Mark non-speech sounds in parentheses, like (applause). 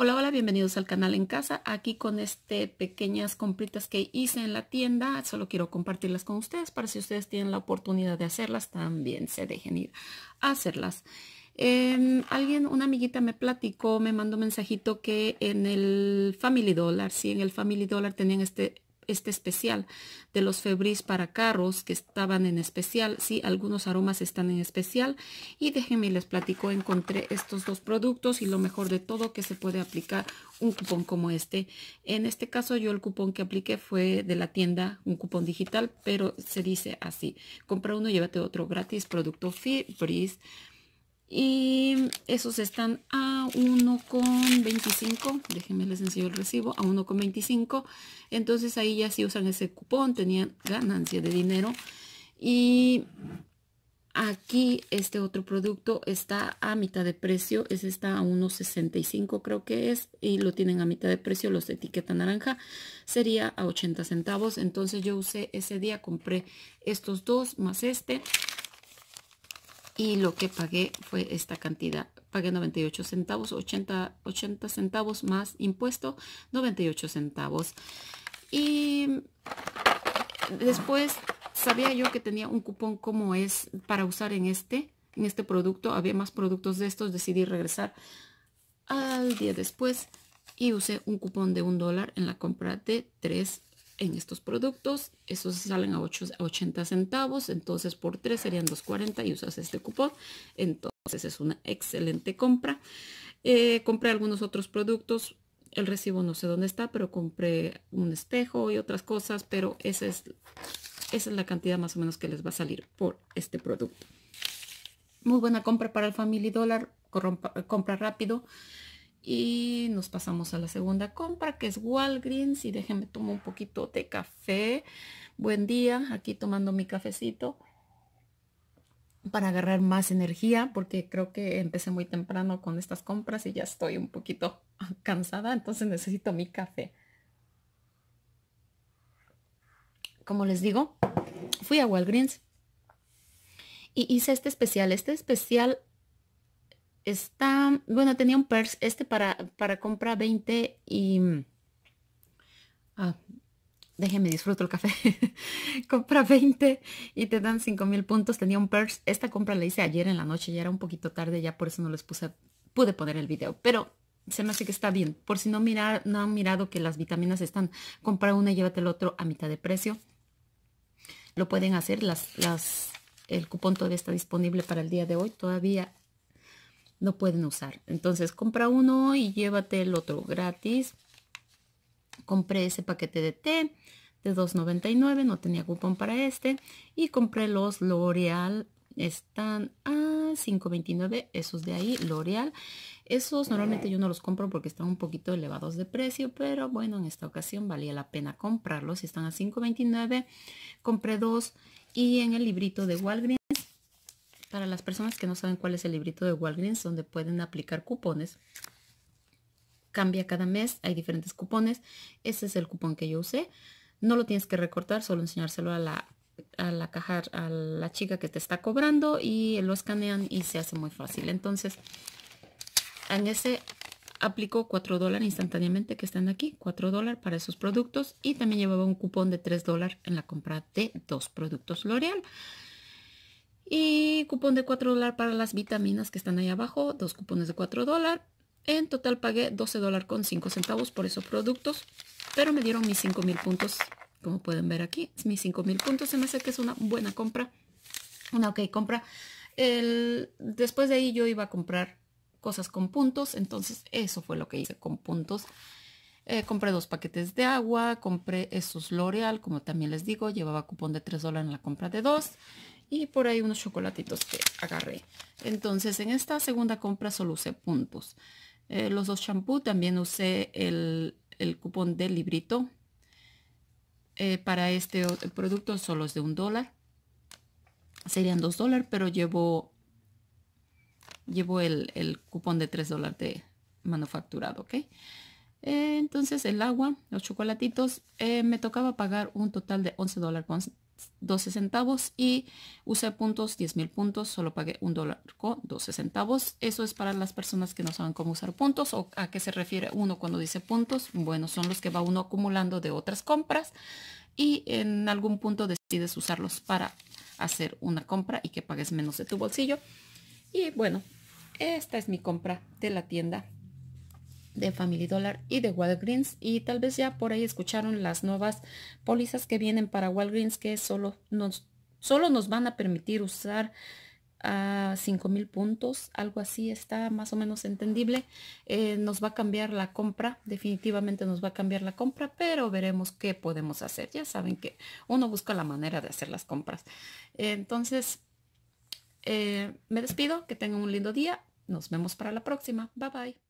Hola, hola, bienvenidos al canal en casa. Aquí con este pequeñas compritas que hice en la tienda, solo quiero compartirlas con ustedes para si ustedes tienen la oportunidad de hacerlas, también se dejen ir a hacerlas. Em, alguien, una amiguita me platicó, me mandó mensajito que en el Family Dollar, sí, en el Family Dollar tenían este este especial de los febris para carros que estaban en especial. si algunos aromas están en especial. Y déjenme les platico, encontré estos dos productos y lo mejor de todo que se puede aplicar un cupón como este. En este caso yo el cupón que apliqué fue de la tienda, un cupón digital, pero se dice así. Compra uno, llévate otro gratis, producto febris. Y esos están a 1,25. Déjenme les enseño el recibo. A 1,25. Entonces ahí ya si usan ese cupón tenían ganancia de dinero. Y aquí este otro producto está a mitad de precio. Ese está a 1,65 creo que es. Y lo tienen a mitad de precio. Los de etiqueta naranja sería a 80 centavos. Entonces yo usé ese día, compré estos dos más este y lo que pagué fue esta cantidad. Pagué 98 centavos, 80, 80 centavos más impuesto, 98 centavos. Y después sabía yo que tenía un cupón como es para usar en este, en este producto. Había más productos de estos, decidí regresar al día después y usé un cupón de un dólar en la compra de tres en estos productos. esos salen a, 8, 80 centavos, entonces por 3 serían 2.40 y usas este cupón. Entonces es una excelente compra. Eh, compré algunos otros productos. El recibo no sé dónde está, pero compré un espejo y otras cosas, pero esa es, esa es la cantidad más o menos que les va a salir por este producto. Muy buena compra para el Family Dollar, compra rápido. Y nos pasamos a la segunda compra, que es Walgreens. Y déjenme tomar un poquito de café. Buen día, aquí tomando mi cafecito para agarrar más energía, porque creo que empecé muy temprano con estas compras y ya estoy un poquito (laughs) cansada, entonces necesito mi café. Como les digo, fui a Walgreens y hice este especial. Este especial Está, bueno, tenía un purse, este para, para compra 20 y... Mm, ah, déjeme disfruto el café. (laughs) compra 20 y te dan 5 mil puntos. Tenía un purse. Esta compra la hice ayer en la noche. Ya era un poquito tarde. Ya por eso no les puse, pude poner el video. Pero se me hace que está bien. Por si no, mirar, no han mirado que las vitaminas están, compra una y llévate el otro a mitad de precio. Lo pueden hacer. Las, las, el cupón todavía está disponible para el día de hoy. Todavía no pueden usar. Entonces compra uno y llévate el otro gratis. Compré ese paquete de té de 2.99, no tenía cupón para este. Y compré los L'Oreal, están a 5.29, esos de ahí, L'Oreal. Esos normalmente yo no los compro porque están un poquito elevados de precio, pero bueno, en esta ocasión valía la pena comprarlos. Están a 5.29, compré dos y en el librito de Walgreens para las personas que no saben cuál es el librito de Walgreens, donde pueden aplicar cupones, cambia cada mes, hay diferentes cupones. Ese es el cupón que yo usé. No lo tienes que recortar, solo enseñárselo a la, a la caja, a la chica que te está cobrando y lo escanean y se hace muy fácil. Entonces, en ese aplicó 4 dólares instantáneamente que están aquí, 4 dólares para esos productos y también llevaba un cupón de 3 dólares en la compra de dos productos L'Oreal. Y cupón de 4 dólares para las vitaminas que están ahí abajo, dos cupones de 4 dólares. En total pagué 12 dólares con 5 centavos por esos productos, pero me dieron mis 5 mil puntos, como pueden ver aquí, mis 5 mil puntos. Se me hace que es una buena compra, una ok compra. después de ahí yo iba a comprar cosas con puntos, entonces eso fue lo que hice con puntos. Eh, compré dos paquetes de agua, compré esos L'Oreal, como también les digo, llevaba cupón de 3 dólares en la compra de dos y por ahí unos chocolatitos que agarré. Entonces en esta segunda compra solo usé puntos. Eh, los dos shampoos también usé el, cupón del librito. Eh, para este producto solo es de un dólar. Serían dos dólares, pero llevo, llevo el, cupón de tres dólares de manufacturado, ¿ok? Eh, entonces el agua, los chocolatitos, me tocaba pagar un total de 11 dólares con 12 centavos y usé puntos 10 mil puntos solo pagué un dólar con 12 centavos eso es para las personas que no saben cómo usar puntos o a qué se refiere uno cuando dice puntos bueno son los que va uno acumulando de otras compras y en algún punto decides usarlos para hacer una compra y que pagues menos de tu bolsillo y bueno esta es mi compra de la tienda de Family Dollar y de Walgreens y tal vez ya por ahí escucharon las nuevas pólizas que vienen para Walgreens que solo nos, solo nos van a permitir usar a ah, mil puntos, algo así está más o menos entendible. Eh, nos va a cambiar la compra, definitivamente nos va a cambiar la compra, pero veremos qué podemos hacer. Ya saben que uno busca la manera de hacer las compras. entonces, eh, me despido, que tengan un lindo día. Nos vemos para la próxima. Bye bye.